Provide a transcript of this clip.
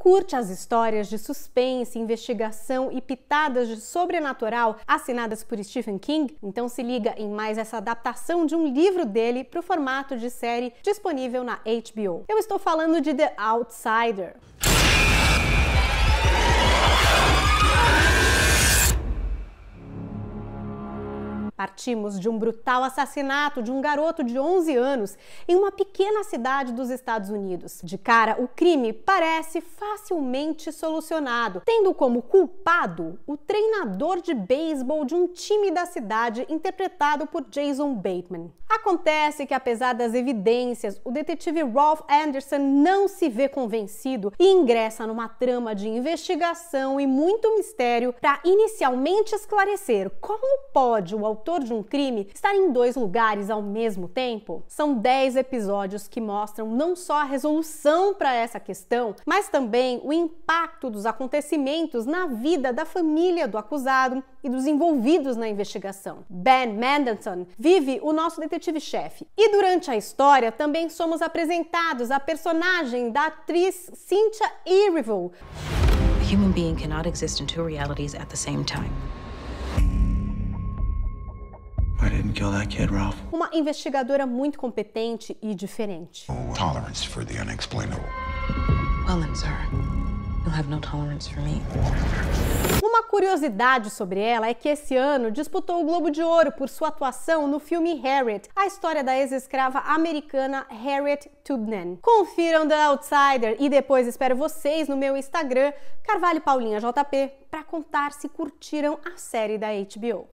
Curte as histórias de suspense, investigação e pitadas de sobrenatural assinadas por Stephen King? Então se liga em mais essa adaptação de um livro dele para o formato de série disponível na HBO. Eu estou falando de The Outsider. Partimos de um brutal assassinato de um garoto de 11 anos em uma pequena cidade dos Estados Unidos. De cara, o crime parece facilmente solucionado, tendo como culpado o treinador de beisebol de um time da cidade interpretado por Jason Bateman. Acontece que, apesar das evidências, o detetive Ralph Anderson não se vê convencido e ingressa numa trama de investigação e muito mistério para inicialmente esclarecer como pode o autor autor de um crime estar em dois lugares ao mesmo tempo? São 10 episódios que mostram não só a resolução para essa questão, mas também o impacto dos acontecimentos na vida da família do acusado e dos envolvidos na investigação. Ben Mendelssohn vive o nosso detetive-chefe. E durante a história também somos apresentados à personagem da atriz Cynthia Erivo. A human being cannot exist in two realities at the same time. Uma investigadora muito competente e diferente. Oh, tolerance for the unexplainable. Well then, sir, you'll have no tolerance for me. Uma curiosidade sobre ela é que esse ano disputou o Globo de Ouro por sua atuação no filme Harriet, a história da ex-escrava americana Harriet Tubman. Confiram The Outsider e depois espero vocês no meu Instagram, Carvalho Paulinha JP, para contar se curtiram a série da HBO.